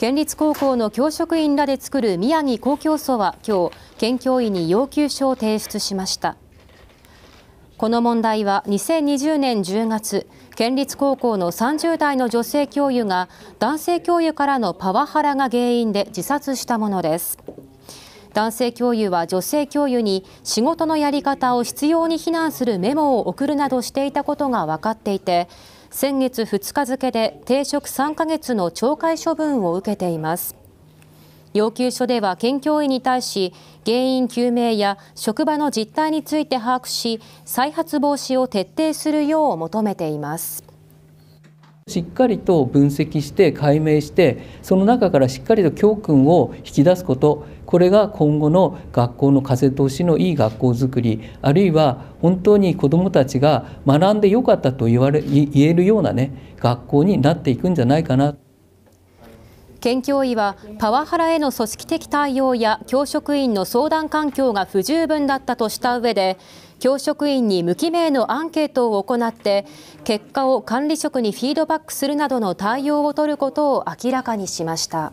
県立高校の教職員らで作る宮城公共層は今日県教委に要求書を提出しましたこの問題は2020年10月県立高校の30代の女性教諭が男性教諭からのパワハラが原因で自殺したものです男性教諭は女性教諭に仕事のやり方を執拗に非難するメモを送るなどしていたことが分かっていて先月2日付で停職3ヶ月の懲戒処分を受けています要求書では県教委に対し原因究明や職場の実態について把握し再発防止を徹底するよう求めていますしっかりと分析して解明してその中からしっかりと教訓を引き出すことこれが今後の学校の風通しのいい学校づくりあるいは本当に子どもたちが学んでよかったと言われ言えるようなね学校になっていくんじゃないかな。県教委はパワハラへの組織的対応や教職員の相談環境が不十分だったとした上で教職員に無記名のアンケートを行って結果を管理職にフィードバックするなどの対応を取ることを明らかにしました。